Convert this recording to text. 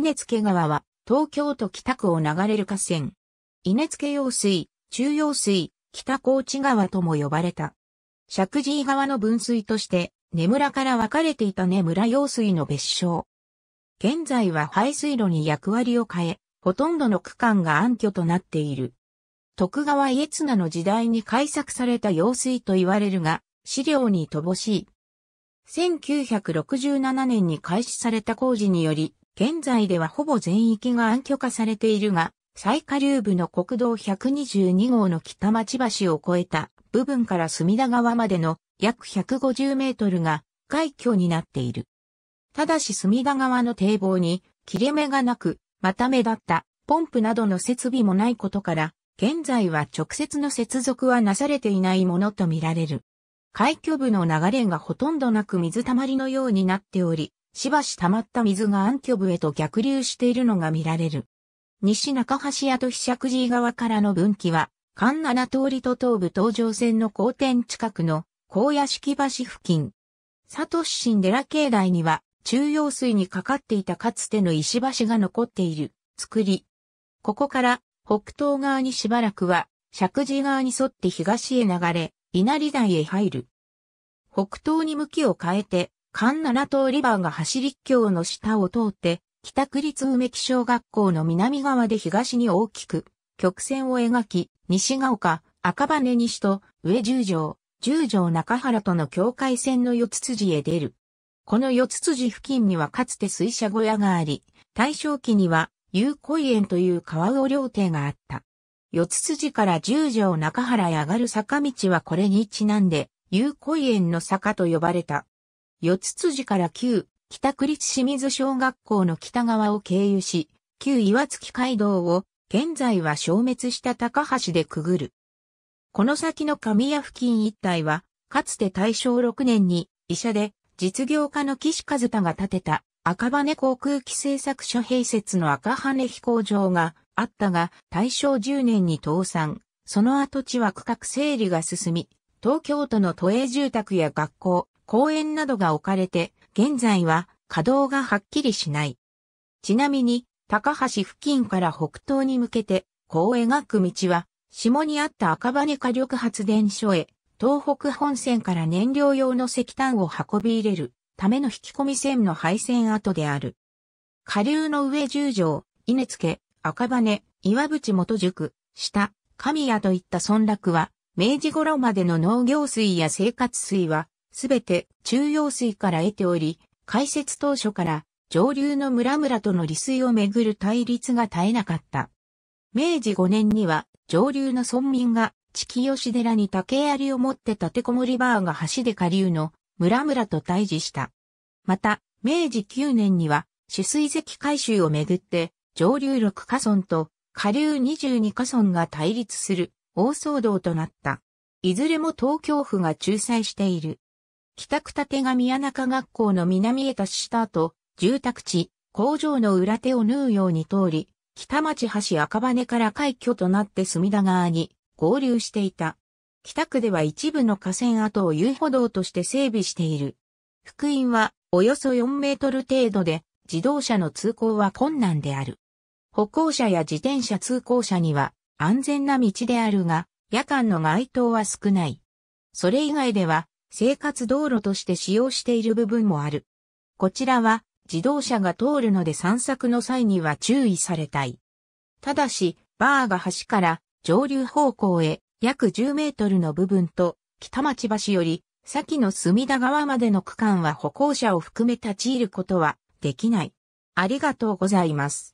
稲付川は、東京都北区を流れる河川。稲付用水、中用水、北高知川とも呼ばれた。石神井川の分水として、根村から分かれていた根村用水の別称。現在は排水路に役割を変え、ほとんどの区間が暗渠となっている。徳川家綱の時代に改作された用水と言われるが、資料に乏しい。1967年に開始された工事により、現在ではほぼ全域が暗挙化されているが、最下流部の国道122号の北町橋を越えた部分から隅田川までの約150メートルが海峡になっている。ただし隅田川の堤防に切れ目がなく、また目立ったポンプなどの設備もないことから、現在は直接の接続はなされていないものとみられる。海峡部の流れがほとんどなく水たまりのようになっており、しばし溜まった水が暗渠部へと逆流しているのが見られる。西中橋跡飛石寺側からの分岐は、関七通りと東武東上線の交点近くの高屋敷橋付近。佐藤新寺境内には中央水にかかっていたかつての石橋が残っている作り。ここから北東側にしばらくは石寺側に沿って東へ流れ、稲荷台へ入る。北東に向きを変えてカンナラ島リバーが走り橋の下を通って、北区立梅木小学校の南側で東に大きく、曲線を描き、西が丘、赤羽西と上十条、十条中原との境界線の四つ辻へ出る。この四つ辻付近にはかつて水車小屋があり、大正期には有恋園という川魚料亭があった。四つ辻から十条中原へ上がる坂道はこれにちなんで、有恋園の坂と呼ばれた。四つ辻から旧、北区立清水小学校の北側を経由し、旧岩月街道を、現在は消滅した高橋でくぐる。この先の神谷付近一帯は、かつて大正6年に、医者で、実業家の岸和田が建てた、赤羽航空機製作所併設の赤羽飛行場があったが、大正10年に倒産、その跡地は区画整理が進み、東京都の都営住宅や学校、公園などが置かれて、現在は稼働がはっきりしない。ちなみに、高橋付近から北東に向けて、こう描く道は、下にあった赤羽火力発電所へ、東北本線から燃料用の石炭を運び入れるための引き込み線の配線跡である。下流の上十条、稲付、赤羽、岩淵元宿、下、神谷といった村落は、明治頃までの農業水や生活水は、すべて中央水から得ており、開設当初から上流の村々との利水をめぐる対立が絶えなかった。明治5年には上流の村民が地球吉寺に竹槍を持って立てこもりバーが橋で下流の村々と対峙した。また、明治9年には取水石回収をめぐって上流6カ村と下流22カ村が対立する大騒動となった。いずれも東京府が仲裁している。北区立が宮中学校の南へ達した後、住宅地、工場の裏手を縫うように通り、北町橋赤羽から開挙となって隅田川に合流していた。北区では一部の河川跡を遊歩道として整備している。福音はおよそ4メートル程度で自動車の通行は困難である。歩行者や自転車通行者には安全な道であるが、夜間の街灯は少ない。それ以外では生活道路として使用している部分もある。こちらは自動車が通るので散策の際には注意されたい。ただし、バーが橋から上流方向へ約10メートルの部分と北町橋より先の隅田川までの区間は歩行者を含め立ち入ることはできない。ありがとうございます。